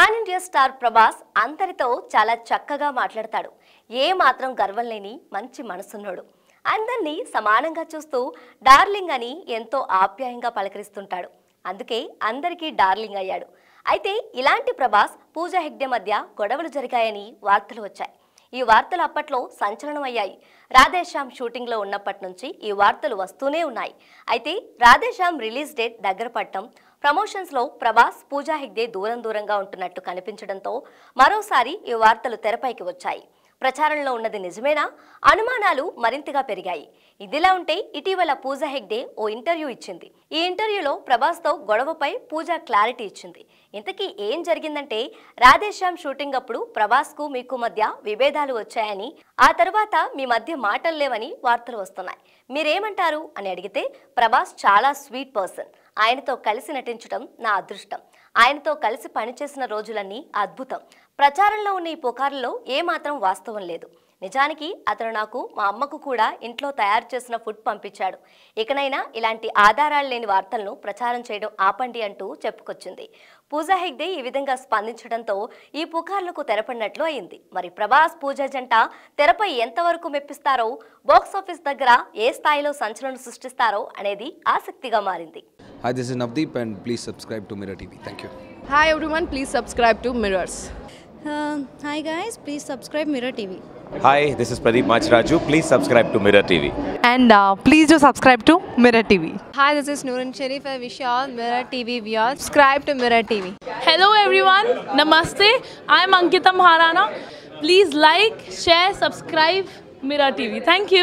Pan India star Prabhas అందరితో చాలా చక్కగా మాట్లాడతాడు ఏ మాత్రం గర్వం లేని మంచి మనసున్నాడు అందరినీ సమానంగా చూస్తూ డార్లింగ్ అని ఎంతో ఆప్యాయంగా పలకరిస్తుంటాడు అందుకే అందరికీ డార్లింగ్ అయ్యాడు అయితే ఇలాంటి ప్రభాస్ పూజా హెగ్డే మధ్య గొడవలు జరిగాయని వార్తలు వచ్చాయి ఈ వార్తలు అప్పట్లో సంచలనమయ్యాయి రాధేశ్యామ్ షూటింగ్లో ఉన్నప్పటి నుంచి ఈ వార్తలు వస్తూనే ఉన్నాయి అయితే రాధేశ్యామ్ రిలీజ్ డేట్ దగ్గర పడటం ప్రమోషన్స్లో ప్రభాస్ పూజా హెగ్డే దూరం దూరంగా ఉంటున్నట్టు కనిపించడంతో మరోసారి ఈ వార్తలు తెరపైకి వచ్చాయి ప్రచారంలో ఉన్నది నిజమేనా అనుమానాలు మరింతగా పెరిగాయి ఇదిలా ఉంటే ఇటీవల పూజా హెగ్డే ఓ ఇంటర్వ్యూ ఇచ్చింది ఈ ఇంటర్వ్యూలో ప్రభాస్తో గొడవపై పూజా క్లారిటీ ఇచ్చింది ఇంతకీ ఏం జరిగిందంటే రాధేశ్యామ్ షూటింగ్ అప్పుడు ప్రభాస్కు మీకు మధ్య విభేదాలు వచ్చాయని ఆ తర్వాత మీ మధ్య మాటలు లేవని వార్తలు వస్తున్నాయి మీరేమంటారు అని అడిగితే ప్రభాస్ చాలా స్వీట్ పర్సన్ ఆయనతో కలిసి నటించడం నా అదృష్టం ఆయనతో కలిసి పనిచేసిన రోజులన్నీ అద్భుతం ప్రచారంలో ఉన్న ఈ పుకారులో ఏమాత్రం వాస్తవం లేదు నిజానికి అతను నాకు మా అమ్మకు కూడా ఇంట్లో తయారు చేసిన ఫుడ్ పంపించాడు ఇకనైనా ఇలాంటి ఆధారాలు లేని వార్తలను ప్రచారం చేయడం ఆపండి అంటూ చెప్పుకొచ్చింది పూజా హెగ్దే ఈ విధంగా స్పందించడంతో ఈ పుకార్లకు తెరపడినట్లు అయింది మరి ప్రభాస్ పూజా జంట తెరపై ఎంతవరకు మెప్పిస్తారో బాక్సాఫీస్ దగ్గర ఏ స్థాయిలో సంచలనం సృష్టిస్తారో అనేది ఆసక్తిగా మారింది Hi, this is Navdeep and please subscribe to Mirror TV. Thank you. Hi everyone, please subscribe to Mirrors. Uh, hi guys, please subscribe Mirror TV. Hi, this is Pradeep Machraju. Please subscribe to Mirror TV. And uh, please do subscribe to Mirror TV. Hi, this is Noorun Sharif. I wish you all Mirror TV viewers. Subscribe to Mirror TV. Hello everyone. Namaste. I am Ankita Maharana. Please like, share, subscribe Mirror TV. Thank you.